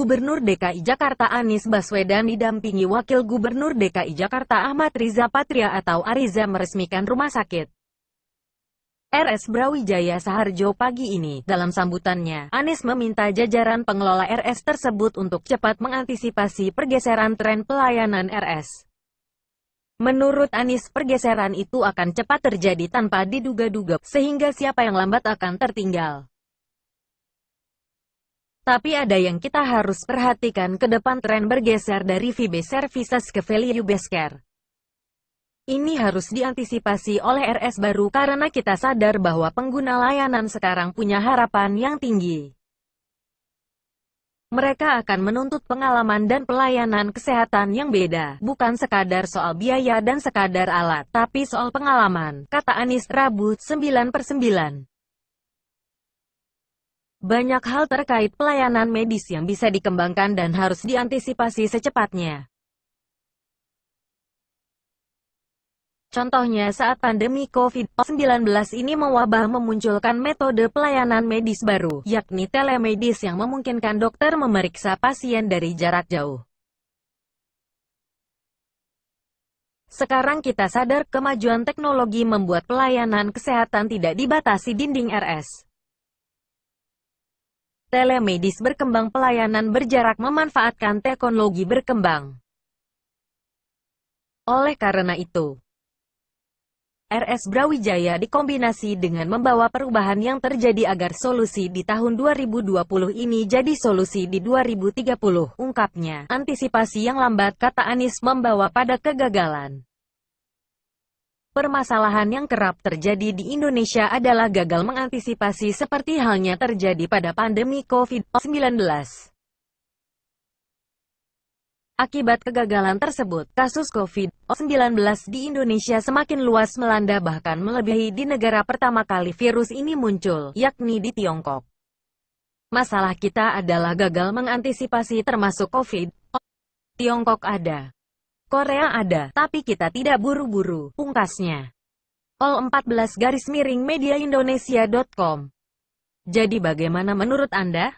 Gubernur DKI Jakarta Anies Baswedan didampingi Wakil Gubernur DKI Jakarta Ahmad Riza Patria atau Ariza meresmikan rumah sakit. RS Brawijaya Saharjo pagi ini. Dalam sambutannya, Anies meminta jajaran pengelola RS tersebut untuk cepat mengantisipasi pergeseran tren pelayanan RS. Menurut Anies, pergeseran itu akan cepat terjadi tanpa diduga-duga, sehingga siapa yang lambat akan tertinggal. Tapi ada yang kita harus perhatikan ke depan tren bergeser dari fee services ke value based care. Ini harus diantisipasi oleh RS baru karena kita sadar bahwa pengguna layanan sekarang punya harapan yang tinggi. Mereka akan menuntut pengalaman dan pelayanan kesehatan yang beda, bukan sekadar soal biaya dan sekadar alat, tapi soal pengalaman, kata Anis Rabu 9 per 9. Banyak hal terkait pelayanan medis yang bisa dikembangkan dan harus diantisipasi secepatnya. Contohnya saat pandemi COVID-19 ini mewabah memunculkan metode pelayanan medis baru, yakni telemedis yang memungkinkan dokter memeriksa pasien dari jarak jauh. Sekarang kita sadar kemajuan teknologi membuat pelayanan kesehatan tidak dibatasi dinding RS telemedis berkembang pelayanan berjarak memanfaatkan teknologi berkembang. Oleh karena itu, RS Brawijaya dikombinasi dengan membawa perubahan yang terjadi agar solusi di tahun 2020 ini jadi solusi di 2030, ungkapnya. Antisipasi yang lambat, kata Anies, membawa pada kegagalan. Permasalahan yang kerap terjadi di Indonesia adalah gagal mengantisipasi seperti halnya terjadi pada pandemi COVID-19. Akibat kegagalan tersebut, kasus COVID-19 di Indonesia semakin luas melanda bahkan melebihi di negara pertama kali virus ini muncul, yakni di Tiongkok. Masalah kita adalah gagal mengantisipasi termasuk COVID. -19. Tiongkok ada. Korea ada, tapi kita tidak buru-buru, pungkasnya. All 14 garis miring media Indonesia.com Jadi bagaimana menurut Anda?